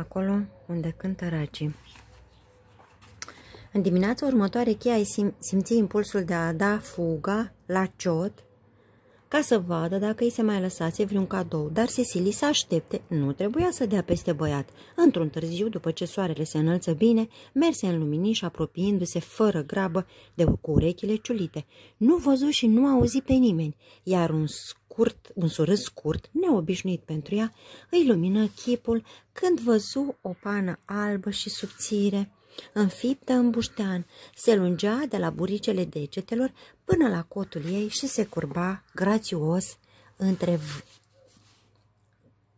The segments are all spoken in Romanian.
acolo unde cântă racii. În dimineața următoare, Chia sim simți impulsul de a da fuga la ciot ca să vadă dacă îi se mai lăsase vreun cadou, dar Cecilie să aștepte, nu trebuia să dea peste băiat. Într-un târziu, după ce soarele se înălță bine, merse în lumini și apropiindu-se fără grabă de cu urechile ciulite. Nu văzu și nu auzi pe nimeni, iar un scurt, un surâs scurt, neobișnuit pentru ea, îi lumină chipul când văzu o pană albă și subțire, înfiptă în buștean, se lungea de la buricele degetelor până la cotul ei și se curba grațios între v-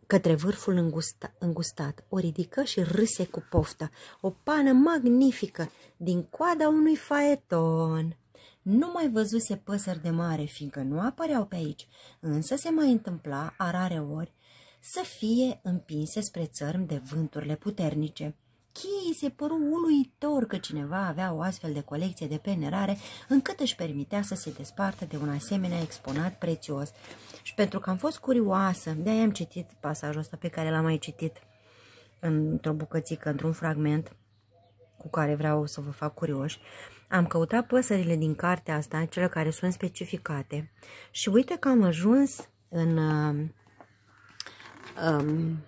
către vârful îngusta, îngustat. O ridică și râse cu poftă. O pană magnifică din coada unui faeton. Nu mai văzuse păsări de mare, fiindcă nu apăreau pe aici, însă se mai întâmpla, a rare ori, să fie împinse spre țărm de vânturile puternice. Chiei se păru uluitor că cineva avea o astfel de colecție de penerare încât își permitea să se despartă de un asemenea exponat prețios. Și pentru că am fost curioasă, de-aia am citit pasajul ăsta pe care l-am mai citit într-o bucățică, într-un fragment – cu care vreau să vă fac curioși, am căutat păsările din cartea asta, cele care sunt specificate și uite că am ajuns în uh, um,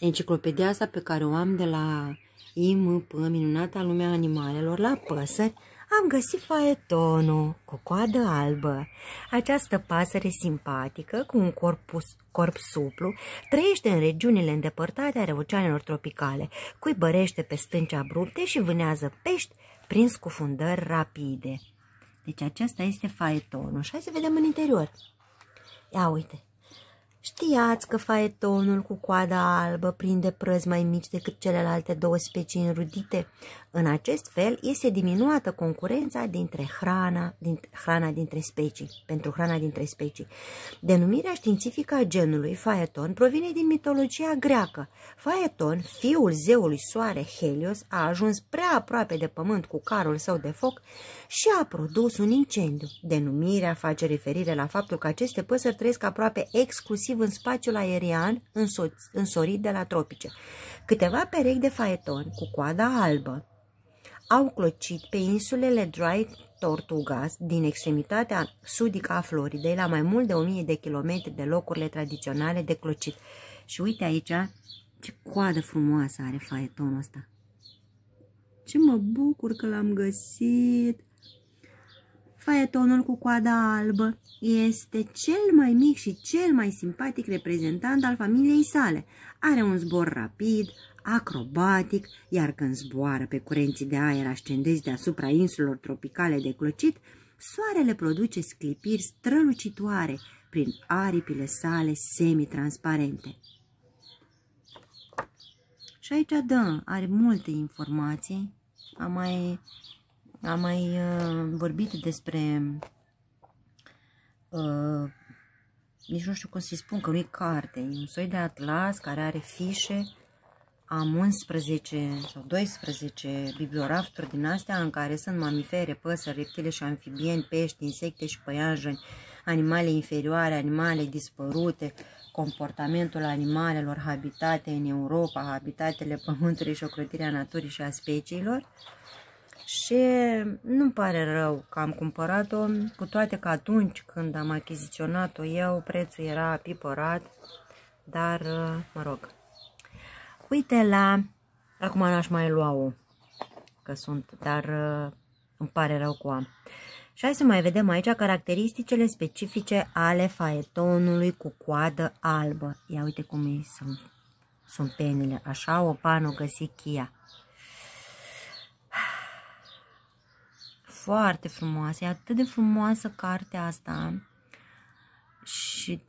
enciclopedia asta pe care o am de la IMP, Minunata Lumea Animalelor, la păsări, am găsit faetonul cu coadă albă. Această pasăre simpatică, cu un corpus, corp suplu, trăiește în regiunile îndepărtate ale oceanelor tropicale, cuibărește pe stânci abrupte și vânează pești prin scufundări rapide. Deci acesta este faetonul și hai să vedem în interior. Ia uite, Știați că faetonul cu coada albă prinde prăzi mai mici decât celelalte două specii înrudite? În acest fel este diminuată concurența dintre hrana, din, hrana dintre specii, pentru hrana dintre specii. Denumirea științifică a genului Phaeton provine din mitologia greacă. Phaeton, fiul zeului soare Helios, a ajuns prea aproape de pământ cu carul său de foc și a produs un incendiu. Denumirea face referire la faptul că aceste păsări trăiesc aproape exclusiv în spațiul aerian însorit de la tropice. Câteva perechi de faeton cu coada albă, au clocit pe insulele Dry Tortugas din extremitatea sudică a Floridei la mai mult de 1000 de kilometri de locurile tradiționale de clocit. Și uite aici ce coadă frumoasă are faetonul ăsta. Ce mă bucur că l-am găsit! Faetonul cu coada albă este cel mai mic și cel mai simpatic reprezentant al familiei sale. Are un zbor rapid, acrobatic, iar când zboară pe curenții de aer ascendezi deasupra insulor tropicale de clăcit, soarele produce sclipiri strălucitoare prin aripile sale semi-transparente. Și aici, da, are multe informații. Am mai am mai uh, vorbit despre, uh, nici nu știu cum să-i spun, că nu e carte, e un soi de atlas care are fișe, am 11 sau 12 bibliorafturi din astea în care sunt mamifere, păsări, reptile și amfibieni, pești, insecte și păianjeni, animale inferioare, animale dispărute, comportamentul animalelor, habitate în Europa, habitatele pământului și ocrotirea naturii și a speciilor și nu-mi pare rău că am cumpărat-o, cu toate că atunci când am achiziționat-o eu, prețul era pipărat, dar, mă rog. Uite la... Acum n-aș mai lua-o, că sunt, dar îmi pare rău cu am. Și hai să mai vedem aici caracteristicele specifice ale faetonului cu coadă albă. Ia uite cum sunt, sunt penile, așa o pană găsi Chia. foarte frumoasă, e atât de frumoasă cartea asta și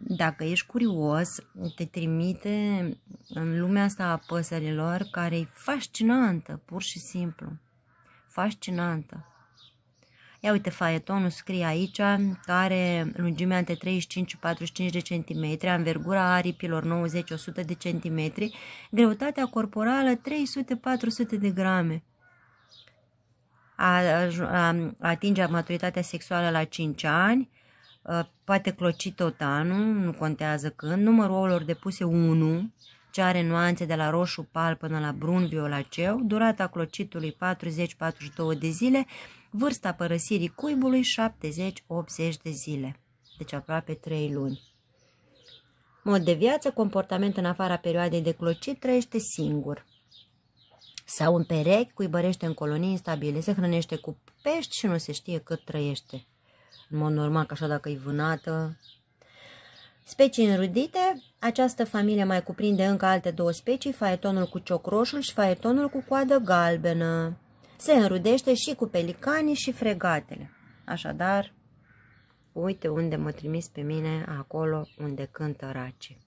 dacă ești curios, te trimite în lumea asta a păsărilor care e fascinantă, pur și simplu. Fascinantă. Ia uite, faietonul scrie aici care lungimea între 35 și 45 de centimetri, anvergura aripilor 90-100 de centimetri, greutatea corporală 300-400 de grame a, a, atinge maturitatea sexuală la 5 ani, poate cloci tot anul, nu contează când, numărul ouălor depuse 1, ce are nuanțe de la roșu pal până la brun violaceu, durata clocitului 40-42 de zile, vârsta părăsirii cuibului 70-80 de zile, deci aproape 3 luni. Mod de viață, comportament în afara perioadei de clocit, trăiește singur sau un perechi cuibărește în colonii instabile, se hrănește cu pești și nu se știe cât trăiește. În mod normal că așa dacă e vânată. Specii înrudite, această familie mai cuprinde încă alte două specii, faetonul cu ciocroșul și faetonul cu coadă galbenă. Se înrudește și cu pelicanii și fregatele. Așadar, uite unde mă trimis pe mine, acolo unde cântă racii.